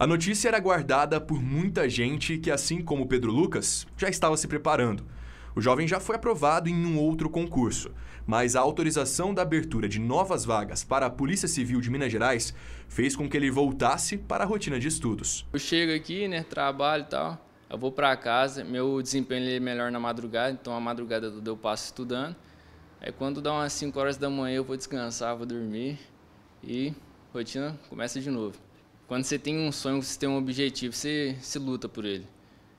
A notícia era guardada por muita gente que, assim como Pedro Lucas, já estava se preparando. O jovem já foi aprovado em um outro concurso, mas a autorização da abertura de novas vagas para a Polícia Civil de Minas Gerais fez com que ele voltasse para a rotina de estudos. Eu chego aqui, né, trabalho e tal, eu vou para casa, meu desempenho é melhor na madrugada, então a madrugada eu passo estudando. Aí quando dá umas 5 horas da manhã eu vou descansar, vou dormir e rotina começa de novo quando você tem um sonho, você tem um objetivo, você se luta por ele.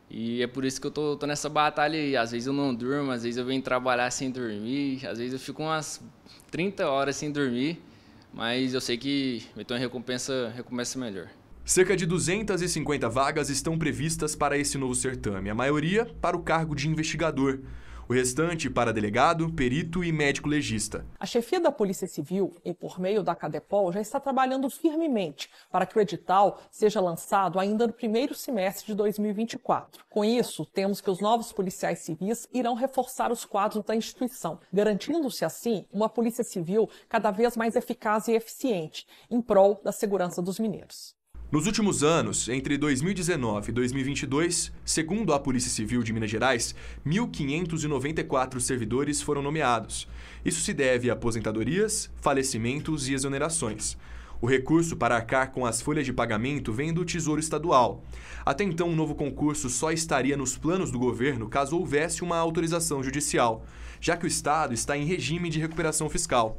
E é por isso que eu tô, tô, nessa batalha aí. Às vezes eu não durmo, às vezes eu venho trabalhar sem dormir, às vezes eu fico umas 30 horas sem dormir, mas eu sei que vai ter uma recompensa, recompensa melhor. Cerca de 250 vagas estão previstas para esse novo certame, a maioria para o cargo de investigador o restante para delegado, perito e médico legista. A chefia da Polícia Civil, e por meio da Cadepol, já está trabalhando firmemente para que o edital seja lançado ainda no primeiro semestre de 2024. Com isso, temos que os novos policiais civis irão reforçar os quadros da instituição, garantindo-se assim uma Polícia Civil cada vez mais eficaz e eficiente, em prol da segurança dos mineiros. Nos últimos anos, entre 2019 e 2022, segundo a Polícia Civil de Minas Gerais, 1.594 servidores foram nomeados. Isso se deve a aposentadorias, falecimentos e exonerações. O recurso para arcar com as folhas de pagamento vem do Tesouro Estadual. Até então, o um novo concurso só estaria nos planos do governo caso houvesse uma autorização judicial, já que o Estado está em regime de recuperação fiscal.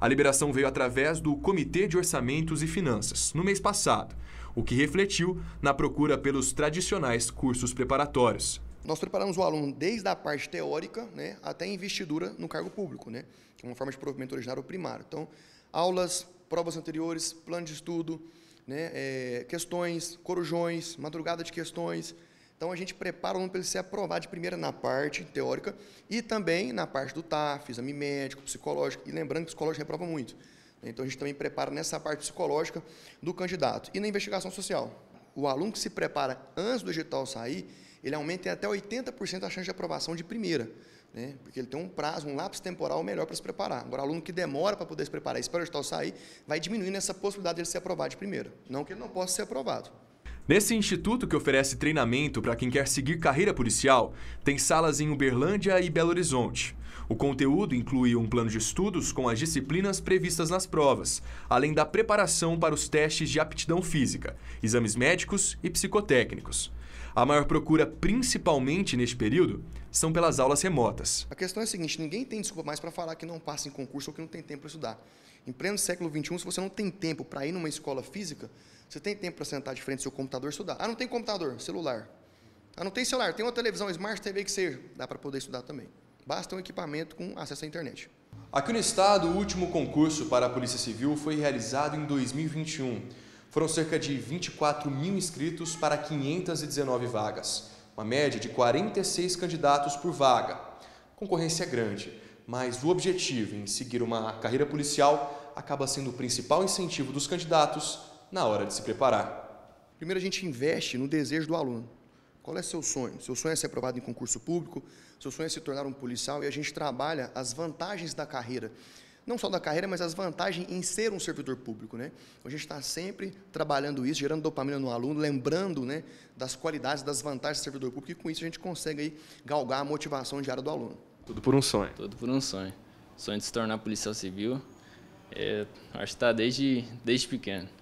A liberação veio através do Comitê de Orçamentos e Finanças, no mês passado, o que refletiu na procura pelos tradicionais cursos preparatórios. Nós preparamos o aluno desde a parte teórica né, até a investidura no cargo público, né, que é uma forma de provimento originário primário. Então, aulas, provas anteriores, plano de estudo, né, é, questões, corujões, madrugada de questões, então a gente prepara o aluno para ele ser aprovado de primeira na parte teórica e também na parte do TAF, exame médico, psicológico. E lembrando que psicológico reprova muito. Né? Então a gente também prepara nessa parte psicológica do candidato. E na investigação social. O aluno que se prepara antes do edital sair, ele aumenta em até 80% a chance de aprovação de primeira. Né? Porque ele tem um prazo, um lapso temporal melhor para se preparar. Agora, o aluno que demora para poder se preparar e espera o edital sair, vai diminuindo essa possibilidade de ele ser aprovado de primeira. Não que ele não possa ser aprovado. Nesse instituto que oferece treinamento para quem quer seguir carreira policial, tem salas em Uberlândia e Belo Horizonte. O conteúdo inclui um plano de estudos com as disciplinas previstas nas provas, além da preparação para os testes de aptidão física, exames médicos e psicotécnicos. A maior procura, principalmente neste período, são pelas aulas remotas. A questão é a seguinte: ninguém tem desculpa mais para falar que não passa em concurso ou que não tem tempo para estudar. Em pleno século XXI, se você não tem tempo para ir numa escola física, você tem tempo para sentar de frente ao seu computador e estudar. Ah, não tem computador, celular. Ah, não tem celular, tem uma televisão, Smart TV que seja, dá para poder estudar também. Basta um equipamento com acesso à internet. Aqui no estado, o último concurso para a Polícia Civil foi realizado em 2021. Foram cerca de 24 mil inscritos para 519 vagas, uma média de 46 candidatos por vaga. Concorrência é grande, mas o objetivo em seguir uma carreira policial acaba sendo o principal incentivo dos candidatos na hora de se preparar. Primeiro, a gente investe no desejo do aluno. Qual é seu sonho? Seu sonho é ser aprovado em concurso público, seu sonho é se tornar um policial e a gente trabalha as vantagens da carreira. Não só da carreira, mas as vantagens em ser um servidor público. Né? A gente está sempre trabalhando isso, gerando dopamina no aluno, lembrando né, das qualidades, das vantagens do servidor público, e com isso a gente consegue aí, galgar a motivação diária do aluno. Tudo por um sonho. Tudo por um sonho. Sonho de se tornar policial civil. É, acho que está desde, desde pequeno.